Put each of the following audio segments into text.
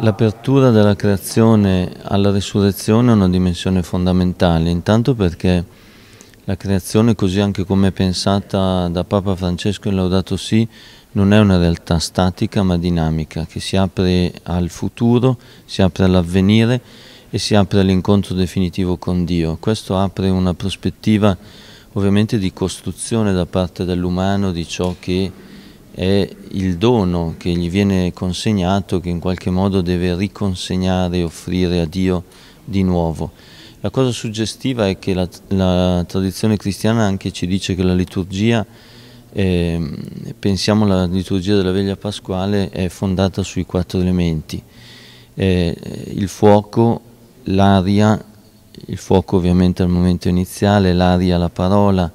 L'apertura della creazione alla risurrezione è una dimensione fondamentale, intanto perché la creazione, così anche come è pensata da Papa Francesco in Laudato Si, non è una realtà statica ma dinamica, che si apre al futuro, si apre all'avvenire e si apre all'incontro definitivo con Dio. Questo apre una prospettiva ovviamente di costruzione da parte dell'umano di ciò che è il dono che gli viene consegnato, che in qualche modo deve riconsegnare e offrire a Dio di nuovo. La cosa suggestiva è che la, la tradizione cristiana anche ci dice che la liturgia, eh, pensiamo alla liturgia della veglia pasquale, è fondata sui quattro elementi. Eh, il fuoco, l'aria, il fuoco ovviamente al momento iniziale, l'aria, la parola,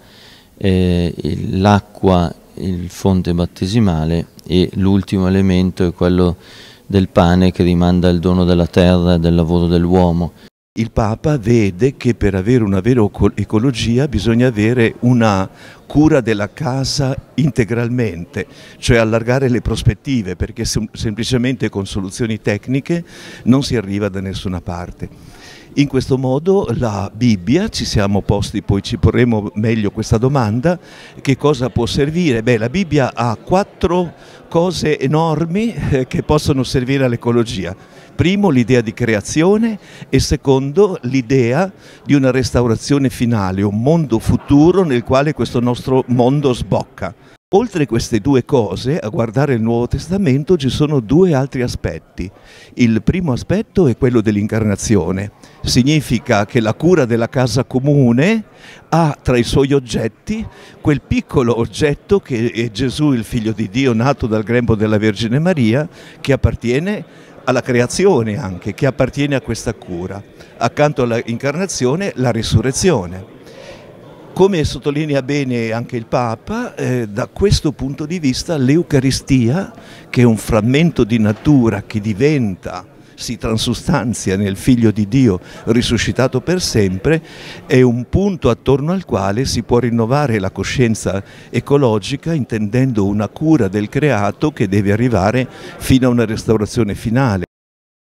eh, l'acqua il fonte battesimale e l'ultimo elemento è quello del pane che rimanda al dono della terra e del lavoro dell'uomo. Il Papa vede che per avere una vera ecologia bisogna avere una, cura della casa integralmente, cioè allargare le prospettive perché sem semplicemente con soluzioni tecniche non si arriva da nessuna parte. In questo modo la Bibbia, ci siamo posti, poi ci porremo meglio questa domanda, che cosa può servire? Beh, la Bibbia ha quattro cose enormi eh, che possono servire all'ecologia. Primo l'idea di creazione e secondo l'idea di una restaurazione finale, un mondo futuro nel quale questo nostro nostro mondo sbocca. Oltre queste due cose, a guardare il Nuovo Testamento ci sono due altri aspetti. Il primo aspetto è quello dell'incarnazione. Significa che la cura della casa comune ha tra i suoi oggetti quel piccolo oggetto che è Gesù, il figlio di Dio, nato dal grembo della Vergine Maria, che appartiene alla creazione anche, che appartiene a questa cura. Accanto all'incarnazione, la risurrezione. Come sottolinea bene anche il Papa, eh, da questo punto di vista l'Eucaristia, che è un frammento di natura che diventa si transustanzia nel Figlio di Dio risuscitato per sempre, è un punto attorno al quale si può rinnovare la coscienza ecologica intendendo una cura del creato che deve arrivare fino a una restaurazione finale.